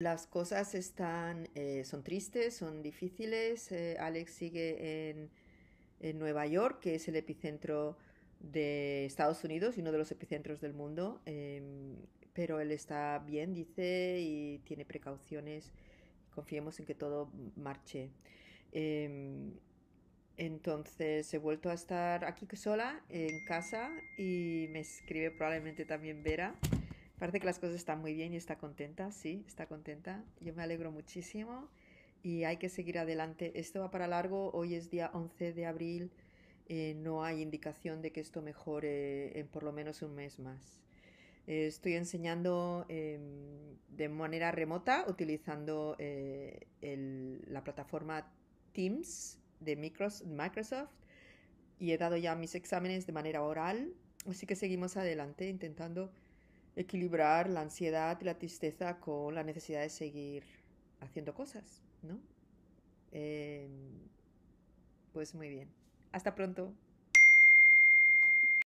Las cosas están, eh, son tristes, son difíciles. Eh, Alex sigue en, Nueva York, que es el epicentro de Estados Unidos y uno de los epicentros del mundo. Em, pero él está bien, dice, y tiene precauciones. Confiemos en que todo marche. Em, entonces he vuelto a estar aquí sola, en casa, y me escribe probablemente también Vera. Parece que las cosas están muy bien y está contenta, sí, está contenta. Yo me alegro muchísimo y hay que seguir adelante. Esto va para largo, hoy es día 11 de abril, eh, no hay indicación de que esto mejore en por lo menos un mes más. Eh, estoy enseñando em, de manera remota utilizando eh, la plataforma Teams de Microsoft y he dado ya mis exámenes de manera oral, así que seguimos adelante intentando equilibrar la ansiedad y la tristeza con la necesidad de seguir haciendo cosas, ¿no? Em, pues muy bien. Hasta pronto.